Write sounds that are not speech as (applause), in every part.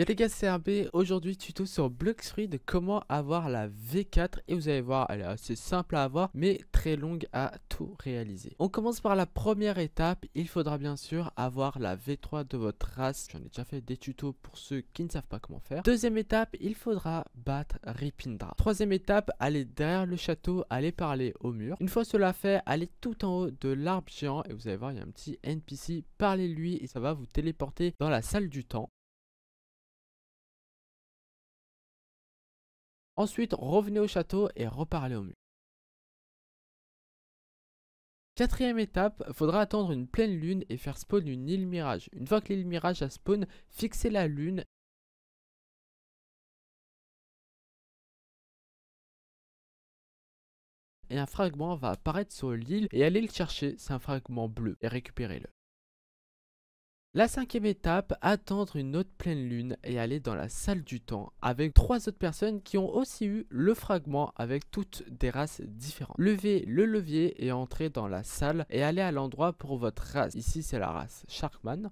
Y'a les gars CRB, aujourd'hui tuto sur Bloxfree de comment avoir la V4 et vous allez voir elle est assez simple à avoir mais très longue à tout réaliser. On commence par la première étape, il faudra bien sûr avoir la V3 de votre race, j'en ai déjà fait des tutos pour ceux qui ne savent pas comment faire. Deuxième étape, il faudra battre Ripindra. Troisième étape, aller derrière le château, aller parler au mur. Une fois cela fait, allez tout en haut de l'arbre géant et vous allez voir il y a un petit NPC, parlez lui et ça va vous téléporter dans la salle du temps. Ensuite, revenez au château et reparlez au mur. Quatrième étape, faudra attendre une pleine lune et faire spawn une île mirage. Une fois que l'île mirage a spawn, fixez la lune. Et un fragment va apparaître sur l'île et allez le chercher, c'est un fragment bleu, et récupérez-le. La cinquième étape, attendre une autre pleine lune et aller dans la salle du temps avec trois autres personnes qui ont aussi eu le fragment avec toutes des races différentes. Levez le levier et entrez dans la salle et allez à l'endroit pour votre race. Ici c'est la race Sharkman.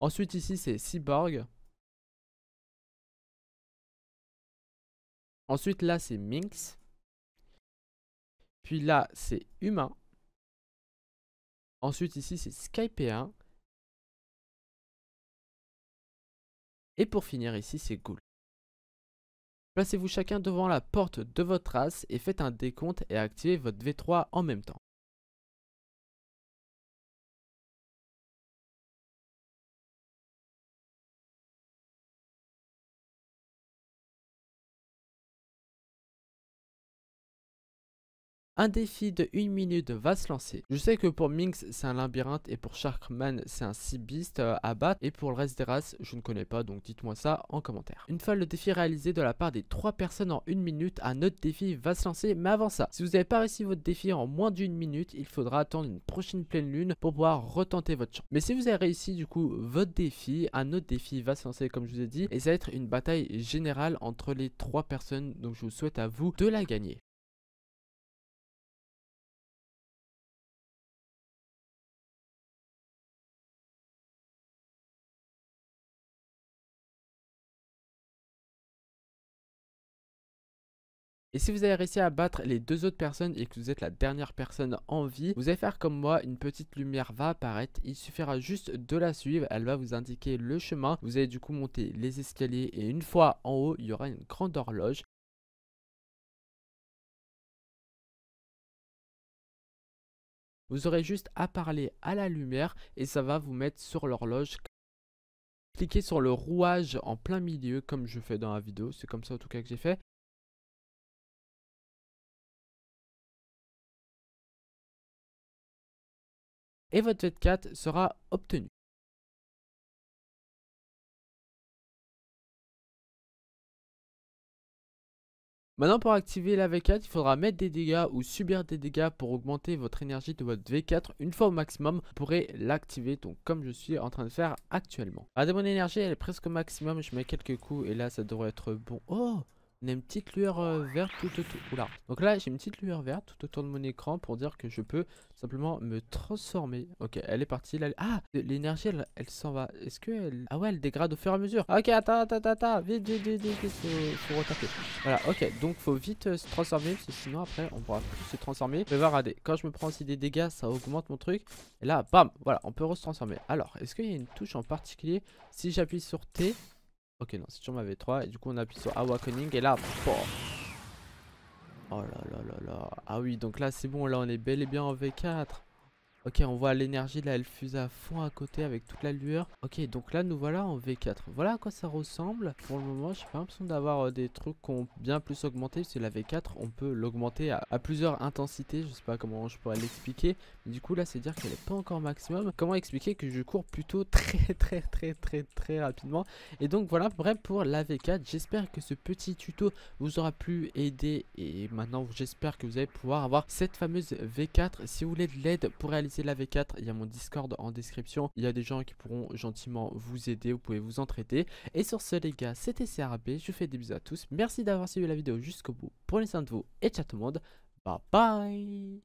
Ensuite ici c'est Cyborg. Ensuite là c'est Minx. Puis là c'est Humain. Ensuite, ici, c'est Skype1. Et pour finir, ici, c'est Ghoul. Placez-vous chacun devant la porte de votre race et faites un décompte et activez votre V3 en même temps. Un défi de 1 minute va se lancer. Je sais que pour Minx, c'est un labyrinthe et pour Sharkman, c'est un sea beast euh, à battre. Et pour le reste des races, je ne connais pas, donc dites-moi ça en commentaire. Une fois le défi réalisé de la part des 3 personnes en 1 minute, un autre défi va se lancer. Mais avant ça, si vous n'avez pas réussi votre défi en moins d'une minute, il faudra attendre une prochaine pleine lune pour pouvoir retenter votre chance. Mais si vous avez réussi du coup votre défi, un autre défi va se lancer comme je vous ai dit. Et ça va être une bataille générale entre les 3 personnes. Donc je vous souhaite à vous de la gagner. Et si vous avez réussi à battre les deux autres personnes et que vous êtes la dernière personne en vie, vous allez faire comme moi, une petite lumière va apparaître. Il suffira juste de la suivre, elle va vous indiquer le chemin. Vous allez du coup monter les escaliers et une fois en haut, il y aura une grande horloge. Vous aurez juste à parler à la lumière et ça va vous mettre sur l'horloge cliquez sur le rouage en plein milieu comme je fais dans la vidéo, c'est comme ça en tout cas que j'ai fait. et votre V4 sera obtenu. Maintenant pour activer la V4, il faudra mettre des dégâts ou subir des dégâts pour augmenter votre énergie de votre V4 une fois au maximum. Vous pourrez l'activer donc comme je suis en train de faire actuellement. Regardez ah, de mon énergie elle est presque au maximum, je mets quelques coups et là ça devrait être bon. Oh a une petite lueur euh, verte tout autour. Oula. Donc là, j'ai une petite lueur verte tout autour de mon écran pour dire que je peux simplement me transformer. Ok, elle est partie. Ah, l'énergie, elle, s'en va. Est-ce que elle... Ah ouais, elle dégrade au fur et à mesure. Ok, attends, attends, attends. Vite, vite, vite, vite. vite faut, retaper. Voilà, ok. Donc, faut vite euh, se transformer. Parce que sinon, après, on pourra plus se transformer. Mais vais voir, regardez. Quand je me prends aussi des dégâts, ça augmente mon truc. Et là, bam. Voilà, on peut se transformer. Alors, est-ce qu'il y a une touche en particulier Si j'appuie sur T, Ok, non, c'est toujours ma V3. Et du coup, on appuie sur Awakening. Et là, oh, oh là là là là. Ah oui, donc là, c'est bon. Là, on est bel et bien en V4. Ok, on voit l'énergie là, elle fuse à fond à côté avec toute la lueur. Ok, donc là, nous voilà en V4. Voilà à quoi ça ressemble. Pour le moment, j'ai pas l'impression d'avoir euh, des trucs qui ont bien plus augmenté. C'est la V4, on peut l'augmenter à, plusieurs intensités. Je sais pas comment je pourrais l'expliquer. Du coup, là, c'est dire qu'elle est pas encore maximum. Comment expliquer que je cours plutôt (laughs) très, très, très, très, très rapidement. Et donc, voilà, bref, pour la V4. J'espère que ce petit tuto vous aura pu aider Et maintenant, j'espère que vous allez pouvoir avoir cette fameuse V4. Si vous voulez de l'aide pour réaliser la V4, il y a mon Discord en description, il y a des gens qui pourront gentiment vous aider, vous pouvez vous entraider. Et sur ce les gars, c'était CRB, je vous fais des bisous à tous, merci d'avoir suivi la vidéo jusqu'au bout, prenez soin de vous et ciao tout le monde, bye bye